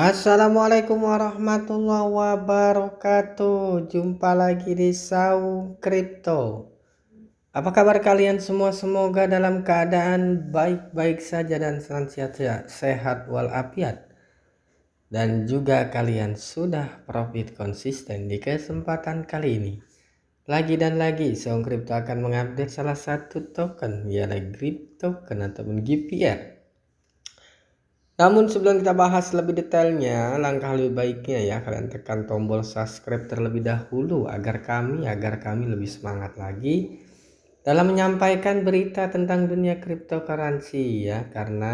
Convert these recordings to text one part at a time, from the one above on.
Assalamualaikum warahmatullahi wabarakatuh. Jumpa lagi di Sau Crypto. Apa kabar kalian semua? Semoga dalam keadaan baik-baik saja dan senantiasa sehat walafiat. Dan juga kalian sudah profit konsisten di kesempatan kali ini. Lagi dan lagi, Sau Crypto akan mengupdate salah satu token, yaitu GRIP token ataupun GPR namun sebelum kita bahas lebih detailnya, langkah lebih baiknya ya kalian tekan tombol subscribe terlebih dahulu agar kami agar kami lebih semangat lagi dalam menyampaikan berita tentang dunia cryptocurrency ya karena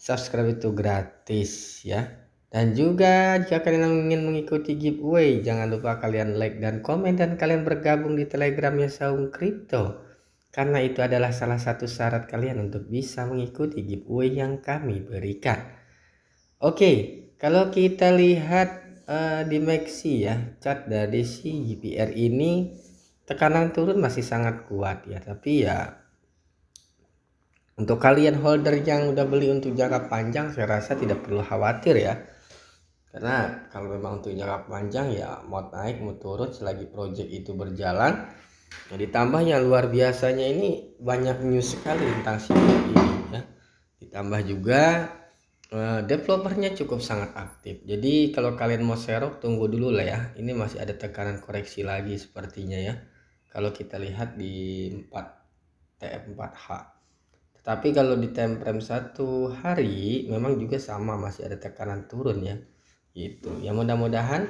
subscribe itu gratis ya. Dan juga jika kalian ingin mengikuti giveaway, jangan lupa kalian like dan komen dan kalian bergabung di Telegramnya Saung Crypto karena itu adalah salah satu syarat kalian untuk bisa mengikuti giveaway yang kami berikan. Oke, kalau kita lihat uh, di Maxi ya, cat dari si GPR ini tekanan turun masih sangat kuat ya, tapi ya untuk kalian holder yang udah beli untuk jangka panjang saya rasa tidak perlu khawatir ya. Karena kalau memang untuk jangka panjang ya mau naik mau turun selagi project itu berjalan Nah, yang luar biasanya ini banyak news sekali tentang si ini ya. Ditambah juga uh, developernya cukup sangat aktif. Jadi kalau kalian mau serok tunggu dulu lah ya. Ini masih ada tekanan koreksi lagi sepertinya ya. Kalau kita lihat di 4 TF4H. Tetapi kalau di time frame satu hari memang juga sama masih ada tekanan turun ya. Gitu. Ya mudah-mudahan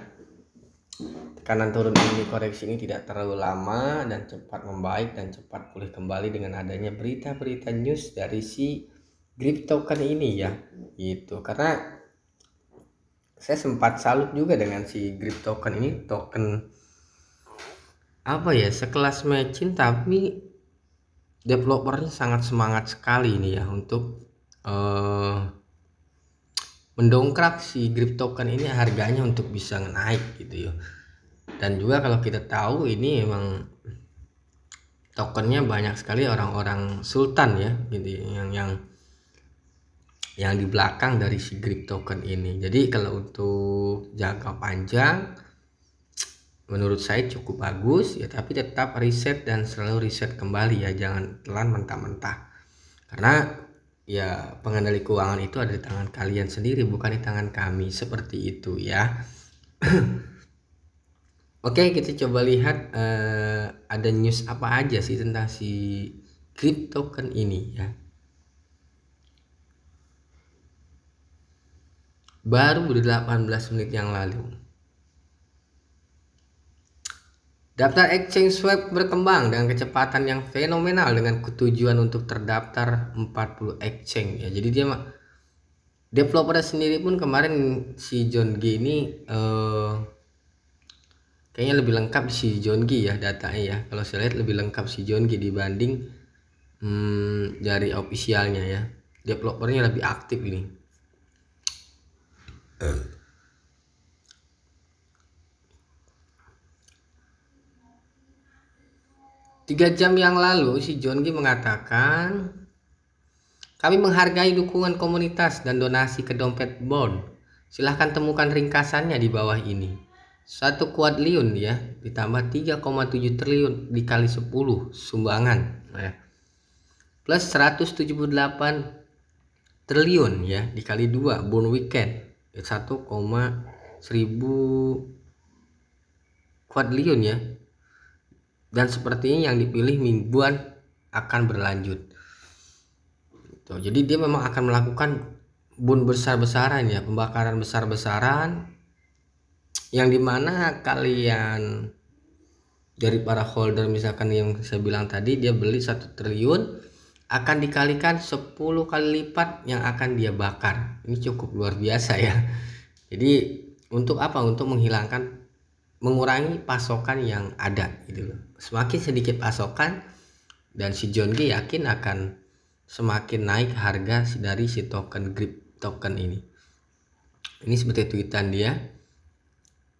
Tekanan turun ini koreksi ini tidak terlalu lama dan cepat membaik dan cepat pulih kembali dengan adanya berita-berita news dari si grip token ini ya. Gitu. Karena saya sempat salut juga dengan si grip token ini, token apa ya, sekelas mecin tapi developernya sangat semangat sekali ini ya untuk uh, mendongkrak si grip token ini harganya untuk bisa naik gitu ya dan juga kalau kita tahu ini emang tokennya banyak sekali orang-orang sultan ya gitu yang yang yang di belakang dari si grip token ini jadi kalau untuk jangka panjang menurut saya cukup bagus ya tapi tetap riset dan selalu riset kembali ya jangan telan mentah-mentah karena ya pengendali keuangan itu ada di tangan kalian sendiri bukan di tangan kami seperti itu ya Oke kita coba lihat uh, ada news apa aja sih tentang si cryptocurrency ini ya baru 18 menit yang lalu Daftar exchange swap berkembang dengan kecepatan yang fenomenal dengan tujuan untuk terdaftar 40 exchange ya. Jadi dia developer sendiri pun kemarin si John G ini eh, kayaknya lebih lengkap si John G ya datanya ya. Kalau saya lihat lebih lengkap si John G dibanding hmm, dari officialnya ya. Developernya lebih aktif ini. Eh, Tiga jam yang lalu, si John G mengatakan, kami menghargai dukungan komunitas dan donasi ke dompet Bond. Silahkan temukan ringkasannya di bawah ini. Satu liun ya, ditambah 3,7 triliun dikali 10 sumbangan. Ya. Plus 178 triliun ya, dikali 2 Bond weekend. 1,1000 liun ya, dan sepertinya yang dipilih mingguan akan berlanjut. Tuh, gitu. jadi dia memang akan melakukan bun besar-besaran ya, pembakaran besar-besaran yang dimana kalian dari para holder misalkan yang saya bilang tadi dia beli satu triliun akan dikalikan 10 kali lipat yang akan dia bakar ini cukup luar biasa ya jadi untuk apa untuk menghilangkan mengurangi pasokan yang ada gitu loh. Semakin sedikit pasokan dan si John G yakin akan semakin naik harga dari si token grip token ini. Ini seperti tweetan dia.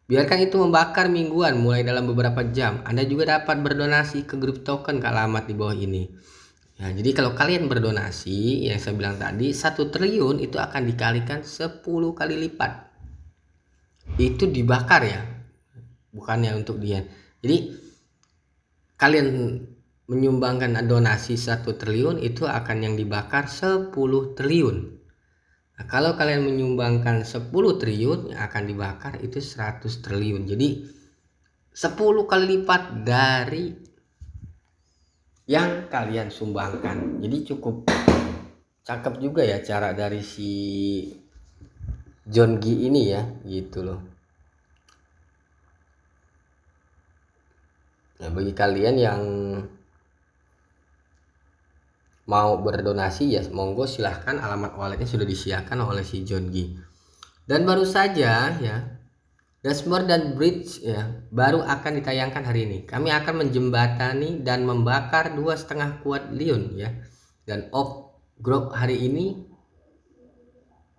Biarkan itu membakar mingguan mulai dalam beberapa jam. Anda juga dapat berdonasi ke grup token ke alamat di bawah ini. Ya, jadi kalau kalian berdonasi yang saya bilang tadi satu triliun itu akan dikalikan 10 kali lipat. Itu dibakar ya bukannya untuk dia jadi kalian menyumbangkan donasi satu triliun itu akan yang dibakar 10 triliun nah, kalau kalian menyumbangkan 10 triliun yang akan dibakar itu 100 triliun jadi 10 kali lipat dari yang kalian sumbangkan jadi cukup cakep juga ya cara dari si John G ini ya gitu loh Nah, bagi kalian yang mau berdonasi ya monggo silahkan alamat walletnya sudah disiapkan oleh si John G. Dan baru saja ya Dashboard dan Bridge ya baru akan ditayangkan hari ini. Kami akan menjembatani dan membakar dua setengah kuat lion ya dan off group hari ini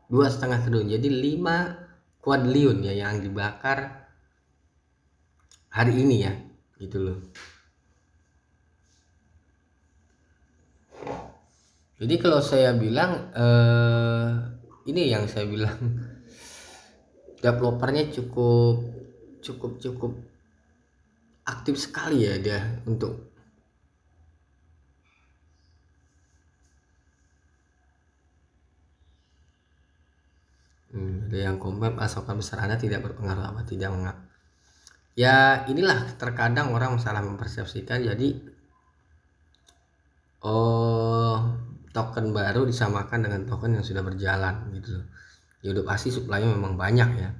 dua setengah triliun. Jadi lima kuat lion ya yang dibakar hari ini ya itu loh jadi kalau saya bilang eh, ini yang saya bilang developernya cukup cukup cukup aktif sekali ya dia untuk Hmm, ada yang komplain pasokan besar Anda tidak berpengaruh apa tidak mengapa ya inilah terkadang orang salah mempersepsikan jadi oh token baru disamakan dengan token yang sudah berjalan gitu ya udah pasti supply memang banyak ya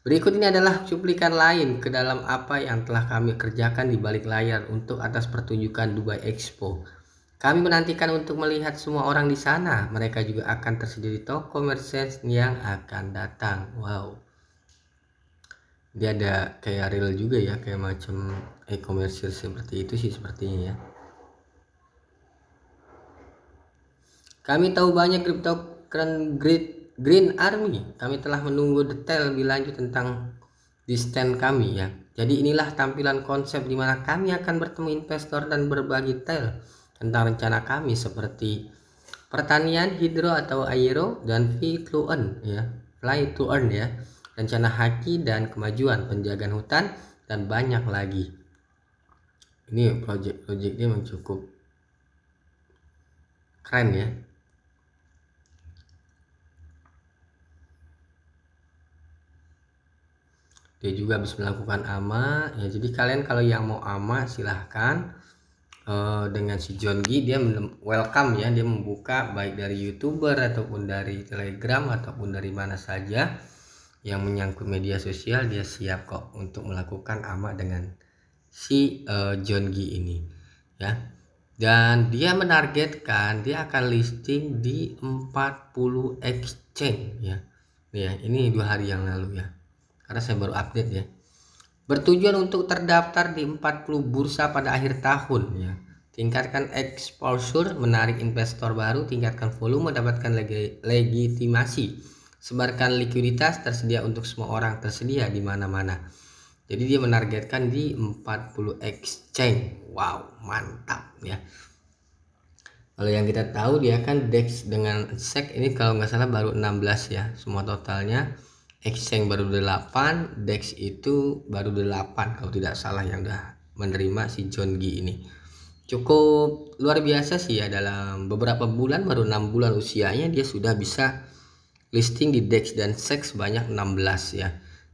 Berikut ini adalah cuplikan lain ke dalam apa yang telah kami kerjakan di balik layar untuk atas pertunjukan Dubai Expo. Kami menantikan untuk melihat semua orang di sana. Mereka juga akan tersedia di toko merchants yang akan datang. Wow dia ada kayak real juga ya kayak macam e-commerce seperti itu sih sepertinya ya kami tahu banyak crypto keren grid Green Army kami telah menunggu detail lebih lanjut tentang di kami ya jadi inilah tampilan konsep di mana kami akan bertemu investor dan berbagi detail tentang rencana kami seperti pertanian hidro atau aero dan fee to earn ya fly to earn ya rencana haki dan kemajuan penjagaan hutan dan banyak lagi ini project-project dia memang cukup keren ya dia juga bisa melakukan ama ya jadi kalian kalau yang mau ama silahkan uh, dengan si John G dia welcome ya dia membuka baik dari youtuber ataupun dari telegram ataupun dari mana saja yang menyangkut media sosial dia siap kok untuk melakukan amal dengan si uh, John G ini ya dan dia menargetkan dia akan listing di 40 exchange ya ya ini dua hari yang lalu ya karena saya baru update ya bertujuan untuk terdaftar di 40 bursa pada akhir tahun ya tingkatkan exposure menarik investor baru tingkatkan volume mendapatkan leg legitimasi Sebarkan likuiditas tersedia untuk semua orang, tersedia di mana-mana. Jadi dia menargetkan di 40 exchange. Wow, mantap ya. Kalau yang kita tahu dia kan DEX dengan SEC ini kalau nggak salah baru 16 ya semua totalnya. Exchange baru 8, DEX itu baru 8 kalau tidak salah yang udah menerima si John G ini. Cukup luar biasa sih ya dalam beberapa bulan baru 6 bulan usianya dia sudah bisa listing di DEX dan SEX banyak 16 ya.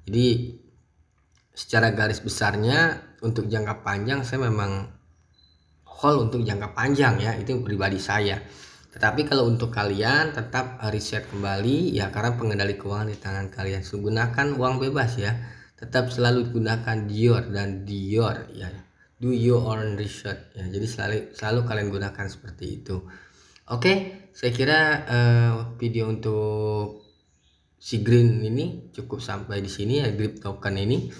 Jadi secara garis besarnya untuk jangka panjang saya memang hold untuk jangka panjang ya itu pribadi saya tetapi kalau untuk kalian tetap riset kembali ya karena pengendali keuangan di tangan kalian so, gunakan uang bebas ya tetap selalu gunakan Dior dan Dior ya do your own research ya jadi selalu selalu kalian gunakan seperti itu Oke, saya kira uh, video untuk si Green ini cukup sampai di sini ya Grip Token ini.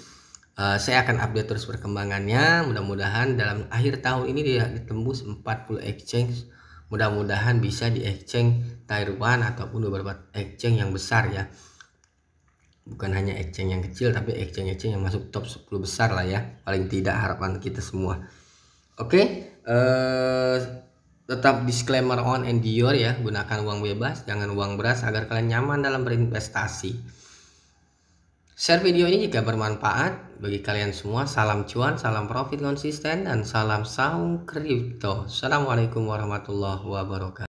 Uh, saya akan update terus perkembangannya. Mudah-mudahan dalam akhir tahun ini dia ditembus 40 exchange. Mudah-mudahan bisa di exchange Taiwan ataupun beberapa exchange yang besar ya. Bukan hanya exchange yang kecil tapi exchange-exchange yang masuk top 10 besar lah ya. Paling tidak harapan kita semua. Oke, okay, uh, eh, Tetap disclaimer on and your ya, gunakan uang bebas, jangan uang beras agar kalian nyaman dalam berinvestasi. Share video ini jika bermanfaat bagi kalian semua. Salam cuan, salam profit konsisten, dan salam saung kripto. Assalamualaikum warahmatullahi wabarakatuh.